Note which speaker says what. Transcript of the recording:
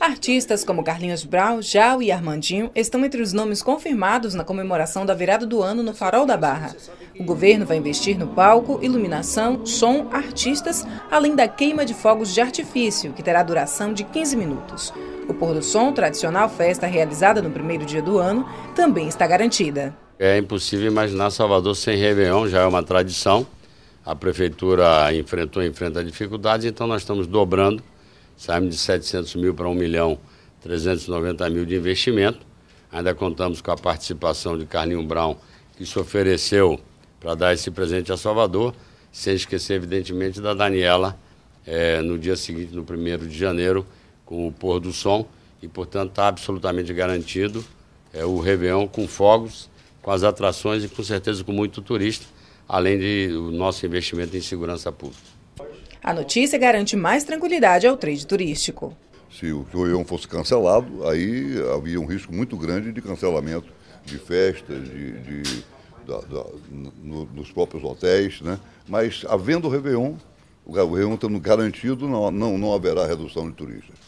Speaker 1: Artistas como Carlinhos Brau, Jal e Armandinho estão entre os nomes confirmados na comemoração da virada do ano no Farol da Barra. O governo vai investir no palco, iluminação, som, artistas, além da queima de fogos de artifício, que terá duração de 15 minutos. O pôr do som, tradicional festa realizada no primeiro dia do ano, também está garantida.
Speaker 2: É impossível imaginar Salvador sem Réveillon, já é uma tradição. A prefeitura enfrentou enfrenta dificuldades, então nós estamos dobrando Saímos de 700 mil para 1 milhão 390 mil de investimento. Ainda contamos com a participação de Carlinho Brown, que se ofereceu para dar esse presente a Salvador, sem esquecer, evidentemente, da Daniela, é, no dia seguinte, no 1 de janeiro, com o pôr do som. E, portanto, está absolutamente garantido é, o Réveillon com fogos, com as atrações e, com certeza, com muito turista, além do nosso investimento em segurança pública.
Speaker 1: A notícia garante mais tranquilidade ao trade turístico.
Speaker 2: Se
Speaker 3: o Réveillon fosse cancelado, aí havia um risco muito grande de cancelamento de festas, de, de da, da, no, nos próprios hotéis, né? Mas havendo o Réveillon, o Réveillon estando garantido, não, não, não haverá redução de turistas.